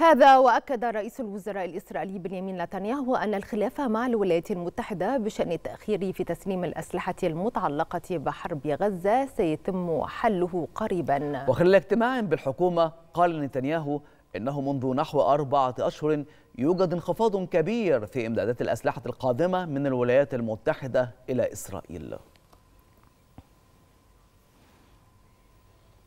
هذا وأكد رئيس الوزراء الإسرائيلي بنيامين نتنياهو أن الخلاف مع الولايات المتحدة بشأن التأخير في تسليم الأسلحة المتعلقة بحرب غزة سيتم حله قريبا وخلال اجتماع بالحكومة قال نتنياهو إنه منذ نحو أربعة أشهر يوجد انخفاض كبير في إمدادات الأسلحة القادمة من الولايات المتحدة إلى إسرائيل